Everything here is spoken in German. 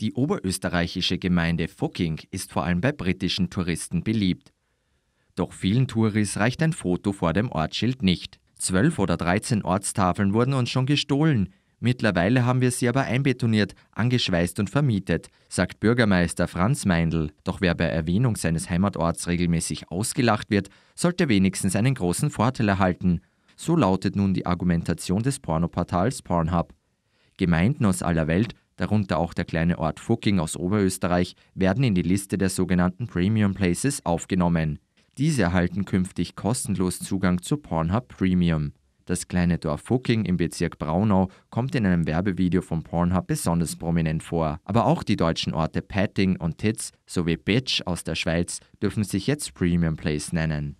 Die oberösterreichische Gemeinde Focking ist vor allem bei britischen Touristen beliebt. Doch vielen Touris reicht ein Foto vor dem Ortsschild nicht. Zwölf oder 13 Ortstafeln wurden uns schon gestohlen. Mittlerweile haben wir sie aber einbetoniert, angeschweißt und vermietet, sagt Bürgermeister Franz Meindl. Doch wer bei Erwähnung seines Heimatorts regelmäßig ausgelacht wird, sollte wenigstens einen großen Vorteil erhalten. So lautet nun die Argumentation des Pornoportals Pornhub. Gemeinden aus aller Welt darunter auch der kleine Ort Fucking aus Oberösterreich, werden in die Liste der sogenannten Premium Places aufgenommen. Diese erhalten künftig kostenlos Zugang zu Pornhub Premium. Das kleine Dorf Fucking im Bezirk Braunau kommt in einem Werbevideo von Pornhub besonders prominent vor. Aber auch die deutschen Orte Petting und Titz sowie Bitch aus der Schweiz dürfen sich jetzt Premium Place nennen.